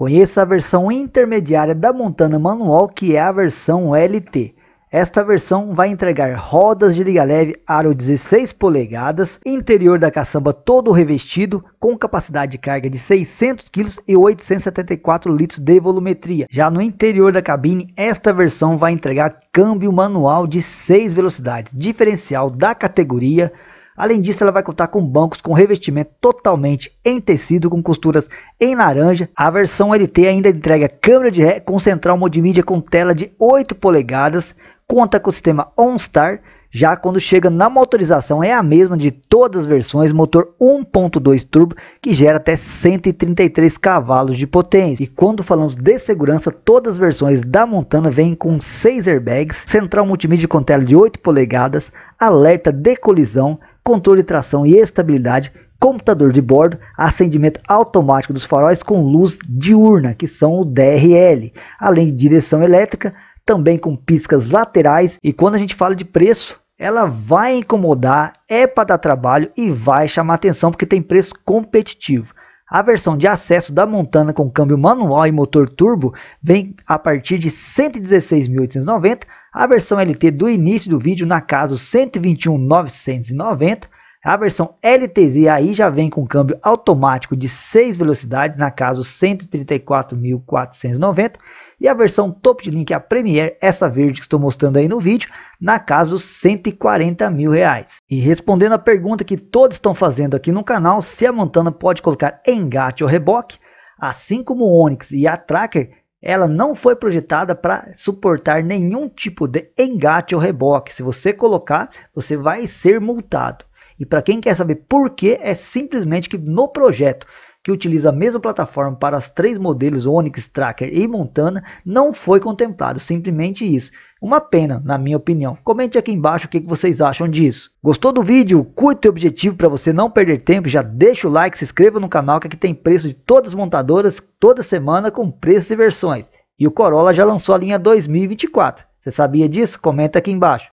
Conheça a versão intermediária da Montana Manual, que é a versão LT. Esta versão vai entregar rodas de liga leve aro 16 polegadas, interior da caçamba todo revestido, com capacidade de carga de 600 kg e 874 litros de volumetria. Já no interior da cabine, esta versão vai entregar câmbio manual de 6 velocidades, diferencial da categoria, Além disso, ela vai contar com bancos com revestimento totalmente em tecido com costuras em laranja. A versão LT ainda entrega câmera de ré com central multimídia com tela de 8 polegadas, conta com o sistema OnStar, já quando chega na motorização é a mesma de todas as versões, motor 1.2 turbo que gera até 133 cavalos de potência. E quando falamos de segurança, todas as versões da Montana vêm com 6 airbags, central multimídia com tela de 8 polegadas, alerta de colisão, controle de tração e estabilidade, computador de bordo, acendimento automático dos faróis com luz diurna, que são o DRL, além de direção elétrica, também com piscas laterais. E quando a gente fala de preço, ela vai incomodar, é para dar trabalho e vai chamar atenção porque tem preço competitivo. A versão de acesso da Montana com câmbio manual e motor turbo vem a partir de 116.890, a versão LT do início do vídeo na casa 121.990, a versão LTZ aí já vem com câmbio automático de 6 velocidades, na casa 134.490, e a versão top de link, é a Premiere, essa verde que estou mostrando aí no vídeo, na casa dos 140 mil reais. E respondendo a pergunta que todos estão fazendo aqui no canal, se a Montana pode colocar engate ou reboque, assim como o Onix e a Tracker, ela não foi projetada para suportar nenhum tipo de engate ou reboque. Se você colocar, você vai ser multado. E para quem quer saber por que, é simplesmente que no projeto que utiliza a mesma plataforma para as três modelos Onix, Tracker e Montana, não foi contemplado, simplesmente isso. Uma pena, na minha opinião. Comente aqui embaixo o que vocês acham disso. Gostou do vídeo? Curte o objetivo para você não perder tempo, já deixa o like, se inscreva no canal que aqui tem preço de todas as montadoras, toda semana com preços e versões. E o Corolla já lançou a linha 2024. Você sabia disso? Comenta aqui embaixo.